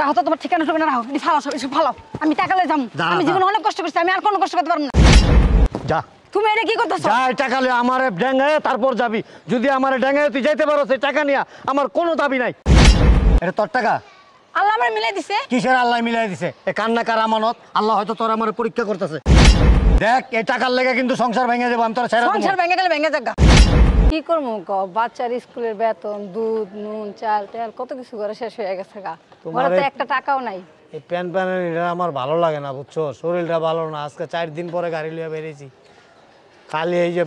রাহো তো তোমার ঠিকানা হবে না রাহো এটা ফালাও সব এসব ফালাও আমি টাকালে যাম আমি জীবনে অনেক কষ্ট করছি আমি আর কোনো কষ্ট করতে পারবো না যা তুমি এটা কি করতেছ যা টাকালে আমার ডেঙ্গে তারপর যাবি যদি আমার ডেঙ্গে তুই যাইতে পারো সেই টাকা নিয়া আমার কোনো দাবি নাই এটা তোর টাকা আল্লাহ আমার মিলাই দিছে কিসের আল্লাহ মিলাই দিছে এ কান্না কার আমানত আল্লাহ হয়তো তোর আমার পরীক্ষা করতেছে দেখ এই টাকার লেগে কিন্তু সংসার ভেঙে যাবো আমি তোর সংসার ভেঙে গেলে ভেঙে যাক কি করবো বাচ্চার স্কুলের বেতন দুধ নুন চাল তেল কত কিছু করে শেষ হয়ে গেছে গা তোমার তো একটা টাকাও নাই এই প্যান প্যান আমার ভালো লাগে না বুঝছো শরীরটা ভালো না আজকে চার দিন পরে গাড়ি লিয়ে বেরিয়েছি কালি এই যে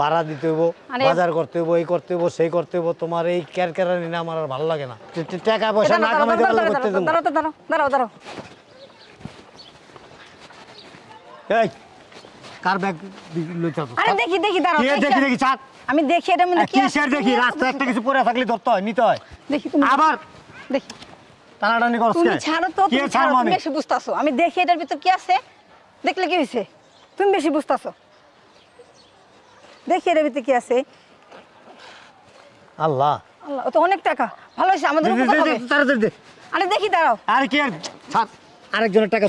ভাড়া দিতে হইব বাজার করতে হইব এই করতে হইব সেই করতে হইব তোমার এই কেয়ার কেয়ার আমার আর ভালো লাগে না টাকা পয়সা না কামাইতে পারলে করতে দেবো দাঁড়াও দাঁড়াও দাঁড়াও দাঁড়াও এই কার ব্যাগ লইতে আরে দেখি দেখি দাঁড়াও দেখি দেখি আমি দেখি এটা মানে কি শেয়ার দেখি রাস্তায় একটা কিছু পড়ে থাকলে ধরতে হয় নিতে হয় দেখি তুমি আবার দেখি টানাটানি তুমি ছাড়ো তো তুমি ছাড়ো তুমি মানে? বেশি বুঝতাছো আমি দেখি এটার ভিতর কি আছে দেখলে কি হইছে তুমি বেশি বুঝতাছো দেখি এটার ভিতর কি আছে আল্লাহ আল্লাহ তো অনেক টাকা ভালো হইছে আমাদের উপকার হবে তাড়াতাড়ি আরে দেখি দাঁড়াও আরে কি আর ছাড় আরেকজনের টাকা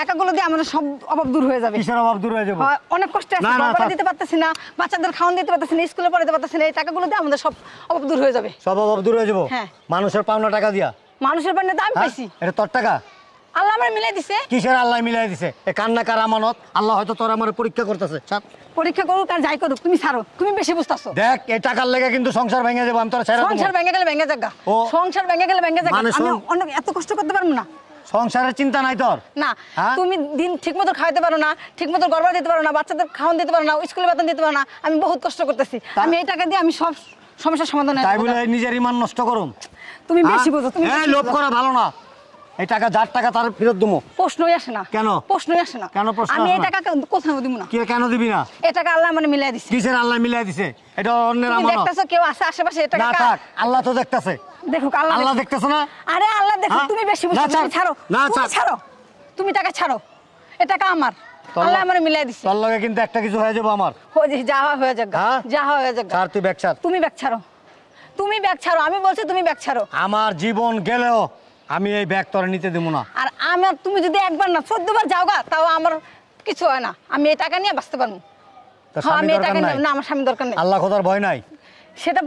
টাকাগুলো দিয়ে আমাদের সব অভাব দূর হয়ে যাবে কিসের অভাব দূর হয়ে যাবে অনেক কষ্ট আছে বাবা দিতে পারতেছি না বাচ্চাদের খাওয়ান দিতে পারতেছি না স্কুলে পড়াতে পারতেছি না এই টাকাগুলো দিয়ে আমাদের সব অভাব দূর হয়ে যাবে সব অভাব দূর হয়ে যাবে হ্যাঁ মানুষের পাওনা টাকা দিয়া মানুষের বান্না দাম পাইছি হ্যাঁ? এটা তোর টাকা আল্লাহ আমার মিলাই দিছে কিসের আল্লাহ মিলাই দিছে এ কান্না কার আমানত আল্লাহ হয়তো তোর আমার পরীক্ষা করতেছে ছাত্র পরীক্ষা করুক আর যাই করুক তুমি ছাড়ো তুমি বেশি বুঝতাছো দেখ এই টাকার লেগে কিন্তু সংসার ভেঙে যাবে আমি তোর ছেড়ে সংসার ভেঙে গেলে ভেঙে যাগা ও। সংসার ভেঙে গেলে ভেঙে যাগা মানে আমি শোন- অন্য এত কষ্ট করতে পারবো না সংসারের চিন্তা নাই তোর না হ্যাঁ? তুমি দিন ঠিকমতো খাইতে পারো না ঠিকমতো মতো দিতে পারো না বাচ্চাদের খাওয়ান দিতে পারো না স্কুলে বেতন দিতে পারো না আমি বহুত কষ্ট করতেছি আমি এই টাকা দিয়ে আমি সব সমস্যার সমাধান তাই বলে নিজের ইমান নষ্ট করুম তুমি হ্যাঁ? বেশি বোঝো তুমি হ্যাঁ লোভ করা ভালো না এই টাকা যার টাকা তার ফেরত দেবো প্রশ্নই আসে না কেন প্রশ্নই আসে না কেন প্রশ্ন আমি এই টাকা কোথাও দিব না কি কেন দিবি না এই টাকা আল্লাহ মানে মিলাই দিছে কিসের আল্লাহ মিলাই দিছে এটা অন্যের আমানত দেখতেছো কেউ আছে আশেপাশে এই টাকা না থাক আল্লাহ তো দেখতাছে দেখো আল্লাহ আল্লাহ দেখতেছ না আরে আল্লাহ দেখো হ্যাঁ? তুমি বেশি বুঝছো তুমি ছাড়ো না ছাড়ো তুমি টাকা ছাড়ো এই টাকা আমার আল্লাহ আমার মিলাই দিছে তোর লগে কিন্তু একটা কিছু হয়ে যাবে আমার হয়ে যা হয়ে যা হয়ে যাক আর হ্যাঁ? তুই ব্যাগ তুমি ব্যাগ তুমি ব্যাগ ছাড়ো আমি বলছি তুমি ব্যাগ ছাড়ো আমার জীবন গেলেও আমি এই ব্যাগ তোরা নিতে দেবো না আর আমার তুমি যদি একবার না বার যাও গা তাও আমার কিছু হয় না আমি এই টাকা নিয়ে বাঁচতে পারবো হ্যাঁ, আমার সেটা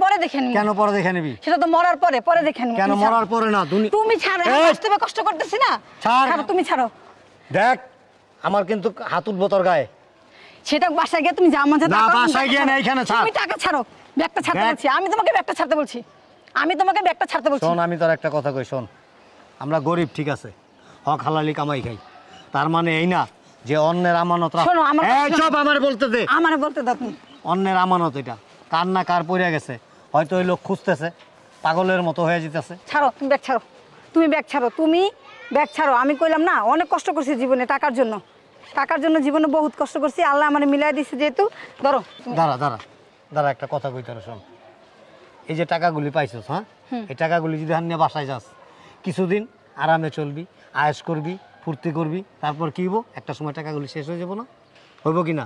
কষ্ট করতেছি না তুমি ছাড়ো দেখ আমার কিন্তু গায়ে সেটা বাসায় গিয়ে তুমি তুমি টাকা ছাড়ো ব্যাগটা ছাড়তে বলছি আমি তোমাকে ব্যাগটা ছাড়তে বলছি আমি তোমাকে ব্যাগটা ছাড়তে বলছি শোন আমি তোর একটা কথা কই শোন আমরা গরিব ঠিক আছে হক হালালি কামাই খাই তার মানে এই না যে অন্যের আমানত শোনো আমার সব আমার বলতে দে আমার বলতে দাও তুমি অন্যের আমানত এটা কার না কার পড়ে গেছে হয়তো ওই লোক খুঁজতেছে পাগলের মতো হয়ে যেতেছে ছাড়ো তুমি ব্যাগ ছাড়ো তুমি ব্যাগ ছাড়ো তুমি ব্যাগ ছাড়ো আমি কইলাম না অনেক কষ্ট করছি জীবনে টাকার জন্য টাকার জন্য জীবনে বহুত কষ্ট করছি আল্লাহ আমার মিলাই দিছে যেহেতু ধরো দাঁড়া দাঁড়া দাঁড়া একটা কথা কইতার শোন এই যে টাকাগুলি পাইছস হ্যাঁ এই টাকাগুলি যদি আর নিয়ে বাসায় যাস কিছুদিন আরামে চলবি আয়েস করবি ফুর্তি করবি তারপর কী হবো একটা সময় টাকাগুলি শেষ হয়ে যাবো না হইব কি না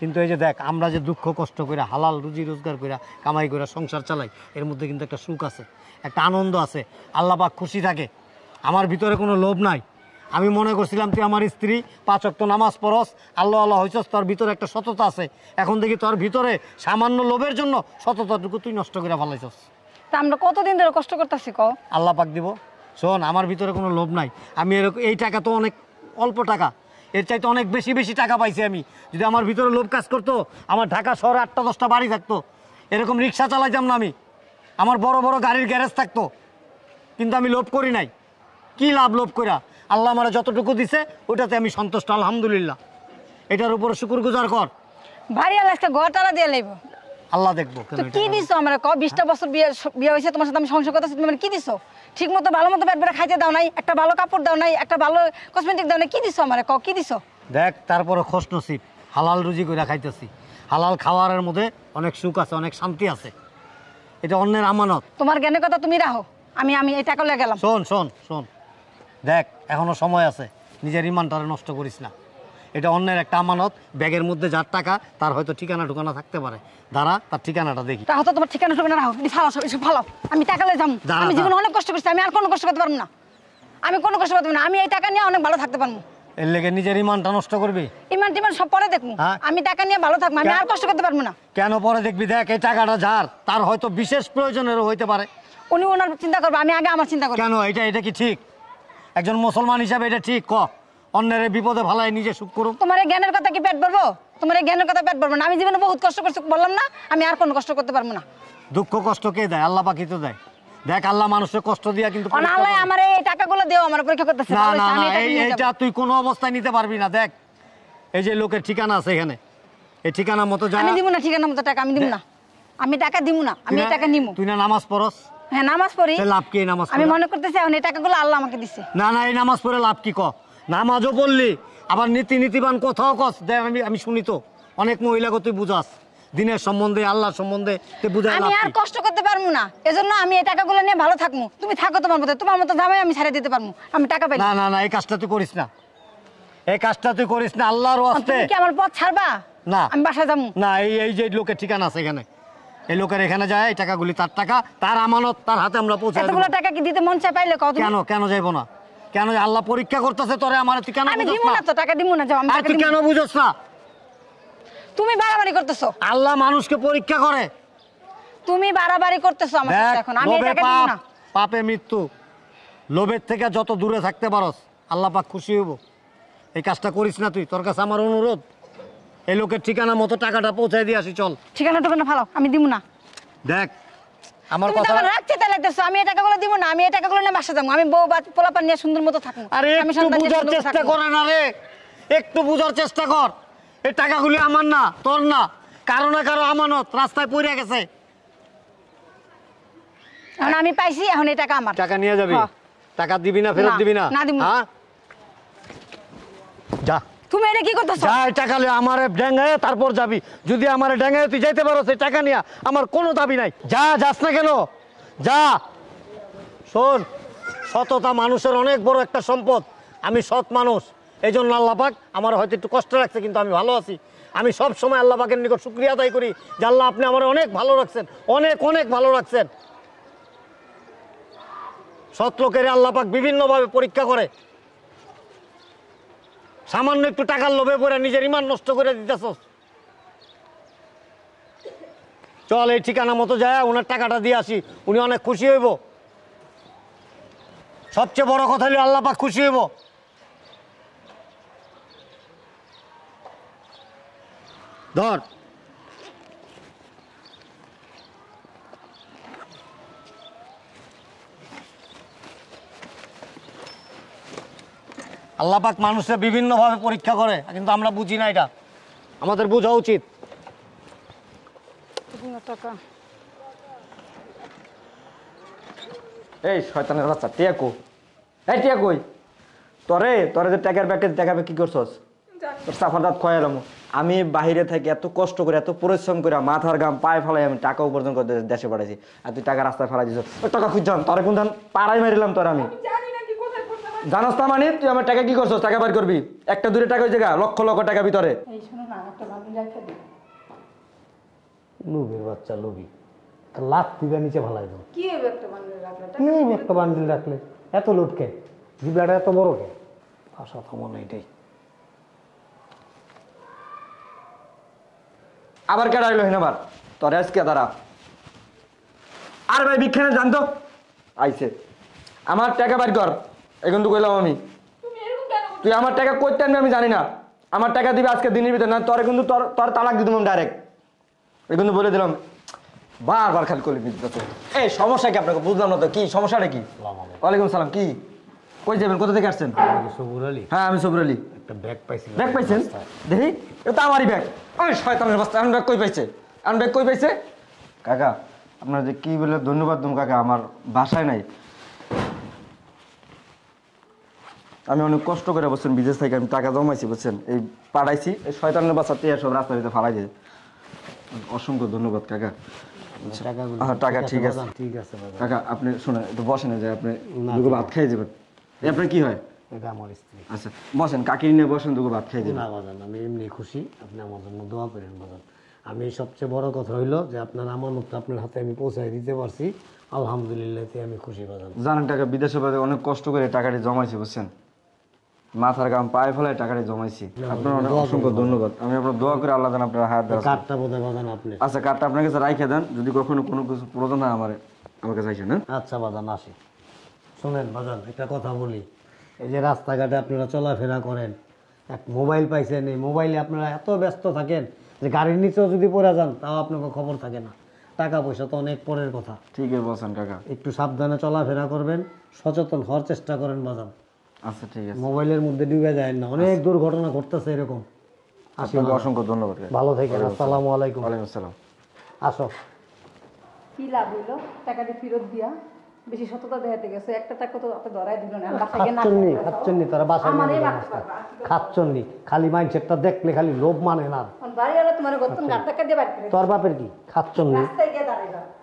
কিন্তু এই যে দেখ আমরা যে দুঃখ কষ্ট করে হালাল রুজি রোজগার করে কামাই করে সংসার চালাই এর মধ্যে কিন্তু একটা সুখ আছে একটা আনন্দ আছে আল্লাহ পাক খুশি থাকে আমার ভিতরে কোনো লোভ নাই আমি মনে করছিলাম তুই আমার স্ত্রী পাঁচ তো নামাজ পড়স আল্লাহ আল্লাহ হইছস তোর ভিতরে একটা সততা আছে এখন দেখি তোর ভিতরে সামান্য লোভের জন্য সততাটুকু তুই নষ্ট করে ফেলাইছস তা আমরা কতদিন ধরে কষ্ট করতেছি ক আল্লাহ পাক দিব শোন আমার ভিতরে কোনো লোভ নাই আমি এরকম এই টাকা তো অনেক অল্প টাকা এর চাইতে অনেক বেশি বেশি টাকা পাইছি আমি যদি আমার ভিতরে লোভ কাজ করতো আমার ঢাকা শহরে আটটা দশটা বাড়ি থাকতো এরকম রিক্সা চালাইতাম না আমি আমার বড় বড় গাড়ির গ্যারেজ থাকতো কিন্তু আমি লোভ করি নাই কি লাভ লোভ করা আল্লাহ আমার যতটুকু দিছে ওটাতে আমি সন্তুষ্ট আলহামদুলিল্লাহ এটার উপর শুকুর গুজার কর ভারী আল্লাহ একটা ঘর তারা দিয়ে লাইব আল্লাহ দেখবো কি দিছো আমরা ক বিশটা বছর বিয়া বিয়া হয়েছে তোমার সাথে আমি সংসার করতেছি তুমি কি দিছো ঠিক ভালো মতো পেট বেড়া খাইতে দাও নাই একটা ভালো কাপড় দাও নাই একটা ভালো কসমেটিক দাও নাই কি দিছো আমরা ক কি দিছো দেখ তারপরে খসনসিব হালাল রুজি করে খাইতেছি হালাল খাওয়ারের মধ্যে অনেক সুখ আছে অনেক শান্তি আছে এটা অন্যের আমানত তোমার জ্ঞানের কথা তুমি রাখো আমি আমি এই টাকা গেলাম শোন শোন শোন দেখ এখনো সময় আছে নিজের ইমানটারে নষ্ট করিস না এটা অন্যের একটা আমানত ব্যাগের মধ্যে যার টাকা তার হয়তো ঠিকানা ঠুকানা থাকতে পারে দাঁড়া তার ঠিকানাটা দেখি রাখো তোমার ঠিকানা ঠুকানা রাখো ফালাও সব এসব ফালাও আমি টাকালে যাম আমি জীবনে অনেক কষ্ট করছি আমি আর কোনো কষ্ট করতে পারবো না আমি কোনো কষ্ট করতে না আমি এই টাকা নিয়ে অনেক ভালো থাকতে পারবো এর লেগে নিজের ইমানটা নষ্ট করবি ইমান টিমান সব পরে দেখবো হ্যাঁ। আমি টাকা নিয়ে ভালো থাকবো আমি আর কষ্ট করতে পারবো না কেন পরে দেখবি দেখ এই টাকাটা যার তার হয়তো বিশেষ প্রয়োজনেরও হইতে পারে উনি ওনার চিন্তা করবে আমি আগে আমার চিন্তা করবো কেন এটা এটা কি ঠিক একজন মুসলমান হিসাবে এটা ঠিক ক অন্যের বিপদে ভালাই নিজে সুখ করুক তোমার জ্ঞানের কথা কি পেট ভরবো তোমার জ্ঞানের কথা পেট ভরবো না আমি জীবনে বহুত কষ্ট করছি বললাম না আমি আর কোনো কষ্ট করতে পারবো না দুঃখ কষ্ট কে দেয় আল্লাহ পাখি তো দেয় দেখ আল্লাহ মানুষের কষ্ট দিয়া কিন্তু আল্লাহ আমার এই টাকাগুলো দেও আমার পরীক্ষা করতেছে না না না এইটা তুই কোনো অবস্থায় নিতে পারবি না দেখ এই যে লোকের ঠিকানা আছে এখানে এই ঠিকানা মতো আমি দিব না ঠিকানা মতো টাকা আমি দিব না আমি টাকা দিব না আমি টাকা নিমু তুই না নামাজ পড়স হ্যাঁ নামাজ পড়ি লাভ কি নামাজ আমি মনে করতেছি এখন এই টাকাগুলো আল্লাহ আমাকে দিছে না না এই নামাজ পড়ে লাভ কি ক নামাজও পড়লি আবার নীতি নীতিবান কথাও কস দেখ আমি আমি শুনি তো অনেক মহিলাকে তুই বুঝাস দিনের সম্বন্ধে সম্বন্ধে আমি আর কষ্ট করতে পারবো না এজন্য আমি এই টাকাগুলো নিয়ে ভালো থাকবো তুমি থাকো তোমার মতো তোমার মতো দামে আমি ছেড়ে দিতে পারবো আমি টাকা পাই না না না এই কাজটা তুই করিস না এই কাজটা তুই করিস না আল্লাহর কি আমার পথ ছাড়বা না আমি বাসা যাবো না এই এই যে লোকের ঠিকানা আছে এখানে এই লোকের এখানে যায় এই টাকাগুলি তার টাকা তার আমানত তার হাতে আমরা পৌঁছে এতগুলো টাকা কি দিতে মন চায় পাইলে কত কেন কেন যাইবো না কেন আল্লাহ পরীক্ষা করতেছে তোরে আমার তুই কেন আমি দিব না তো টাকা দিব না যাও আমি তুই কেন বুঝছ না তুমি বাড়াবাড়ি করতেছো আল্লাহ মানুষকে পরীক্ষা করে তুমি বাড়াবাড়ি করতেছো আমার সাথে এখন আমি টাকা দিব না পাপে মৃত্যু লোভের থেকে যত দূরে থাকতে পারস আল্লাহ পাক খুশি হইব এই কাজটা করিস না তুই তোর কাছে আমার অনুরোধ এই লোকের ঠিকানা মতো টাকাটা পৌঁছাই দিয়ে আসি চল ঠিকানা টোকানা ফালাও আমি দিব না দেখ আমার কথা তাহলে আমি এই টাকাগুলো দিব না আমি এই টাকাগুলো বাসা আমি বউ নিয়ে সুন্দর মতো আরে আমি চেষ্টা না রে একটু চেষ্টা কর এই আমার না তোর না না কারো আমানত রাস্তায় পড়ে গেছে এখন আমি পাইছি এখন এই টাকা আমার টাকা নিয়ে যাবি টাকা দিবি না ফেরত দিবি না না দিব হ্যাঁ যা তুমি এটা কি করতেছ যাই টাকা লিয়ে আমারে ডেঙ্গে তারপর যাবি যদি আমারে ডেঙ্গে তুই যাইতে পারো সেই টাকা নিয়া আমার কোনো দাবি নাই যা যাস না কেন যা শোন সততা মানুষের অনেক বড় একটা সম্পদ আমি সৎ মানুষ এই জন্য আল্লাপাক আমার হয়তো একটু কষ্ট লাগছে কিন্তু আমি ভালো আছি আমি সব সময় আল্লাপাকের নিকট শুক্রিয়া আদায় করি যে আল্লাহ আপনি আমার অনেক ভালো রাখছেন অনেক অনেক ভালো রাখছেন সৎ লোকের আল্লাপাক বিভিন্নভাবে পরীক্ষা করে সামান্য একটু টাকার লোভে পড়ে নিজের ইমান নষ্ট করে দিতেছ চল এই ঠিকানা মতো যায় ওনার টাকাটা দিয়ে আসি উনি অনেক খুশি হইব সবচেয়ে বড় কথা হলে আল্লাপাক খুশি হইব ধর আল্লাপাক মানুষরা বিভিন্নভাবে পরীক্ষা করে কিন্তু আমরা বুঝি না এটা আমাদের বোঝা উচিত এই শয়তানের বাচ্চা টিয়াকু এই টিয়াকুই তরে তরে যে ট্যাগের ব্যাটে ট্যাগাবে কি করছস তোর সাফার দাঁত খয়ালাম আমি বাহিরে থেকে এত কষ্ট করে এত পরিশ্রম করে মাথার গাম পায়ে ফেলাই আমি টাকা উপার্জন করে দেশে পাঠাইছি আর তুই টাকা রাস্তায় ফেলাই দিছ টাকা খুঁজছান তরে কোন ধান পাড়াই মারিলাম তোর আমি জানোস না মানে তুই আমার টাকা কি করছস টাকা বার করবি একটা দূরে টাকা ওই জায়গা লক্ষ লক্ষ টাকা ভিতরে এই লোভের বাচ্চা লোভি লাভ দিবা নিচে ভালো দাও কি একটা বান্ডিল রাখলে এত লোভ কে জিবলাটা এত বড় কে আশা তো মনে এটাই আবার কেডা আইলো হিনাবার তোর আজকে দাঁড়া আর ভাই বিখ্যানে জানতো আইছে আমার টাকা বার কর এখন তো কইলাম আমি তুই আমার টাকা করতে আনবি আমি জানি না আমার টাকা দিবি আজকে দিনের ভিতরে না তোর কিন্তু তোর তোর তালাক দিয়ে দিলাম ডাইরেক্ট এখন তো বলে দিলাম বারবার খালি করলি এই সমস্যা কি আপনাকে বুঝলাম না তো কি সমস্যাটা কি ওয়ালাইকুম সালাম কি কই যাবেন কোথা থেকে আসছেন সবুর আলী হ্যাঁ আমি সবুর আলী একটা ব্যাগ ব্যাগ পাইছেন দেখি এটা আমারই ব্যাগ ওই শয়তানের বস্তা আমি ব্যাগ কই পাইছে আমি ব্যাগ কই পাইছে কাকা আপনার যে কি বলে ধন্যবাদ দুম কাকা আমার বাসায় নাই আমি অনেক কষ্ট করে বলছেন বিদেশ থেকে আমি টাকা জমাইছি বলছেন এই পাড়াইছি এই শয়তানের বাচ্চা টিয়া সব রাস্তার ভিতরে ফালাই দিয়ে অসংখ্য ধন্যবাদ কাকা হ্যাঁ টাকা ঠিক আছে ঠিক আছে কাকা আপনি শোনেন একটু বসেন যে আপনি দুটো ভাত খেয়ে যাবেন এই আপনার কি হয় এটা আচ্ছা, বসেন কাকির নিয়ে বসেন দুটো ভাত খেয়ে যাবেন না বাজান আমি এমনি খুশি আপনি আমার জন্য দোয়া করেন বাজান আমি সবচেয়ে বড় কথা হইলো যে আপনার আমানতটা আপনার হাতে আমি পৌঁছাই দিতে পারছি আলহামদুলিল্লাহ আমি খুশি বাজান জানেন টাকা বিদেশে অনেক কষ্ট করে টাকাটি জমাইছি বুঝছেন মাথার গাম পায়ে ফেলে টাকাটা জমাইছি আপনার অনেক অসংখ্য ধন্যবাদ আমি আপনার দোয়া করে আল্লাহ দেন আপনার হাত দেন কার্ডটা বোধহয় বাজান আপনি আচ্ছা কার্ডটা আপনার কাছে রাইখে দেন যদি কখনো কোনো কিছু প্রয়োজন হয় আমার আমার কাছে আইসেন হ্যাঁ আচ্ছা বাজান আসি শোনেন বাজান একটা কথা বলি এই যে রাস্তাঘাটে আপনারা চলাফেরা করেন এক মোবাইল পাইছেন এই মোবাইলে আপনারা এত ব্যস্ত থাকেন যে গাড়ির নিচেও যদি পড়ে যান তাও আপনার খবর থাকে না টাকা পয়সা তো অনেক পরের কথা ঠিকই বলছেন কাকা একটু সাবধানে চলাফেরা করবেন সচেতন হওয়ার চেষ্টা করেন বাজান আচ্ছা ঠিক আছে মোবাইলের মধ্যে ডুবে যায় না অনেক আচ্ছা। দুর্ঘটনা ঘটতেছে এরকম আপনাকে অসংখ্য ধন্যবাদ ভালো থাকেন আসসালামু আলাইকুম ওয়ালাইকুম আসসালাম আসো কি লাভ হইলো টাকাটি ফেরত দিয়া বেশি সততা দেখাতে গেছে একটা টাকা তো আপনি ধরাই দিল না না খাচ্ছন্নি খাচ্ছন্নি তারা বাসা নিয়ে রাস্তা খাচ্ছন্নি খালি মাইন্ডসেটটা দেখলে খালি লোভ মানে না বাড়ি তোমার গতন আচ্ছা। দিয়ে বাইরে তোর বাপের কি খাচ্ছন্নি রাস্তায় গিয়ে দাঁড়াইবা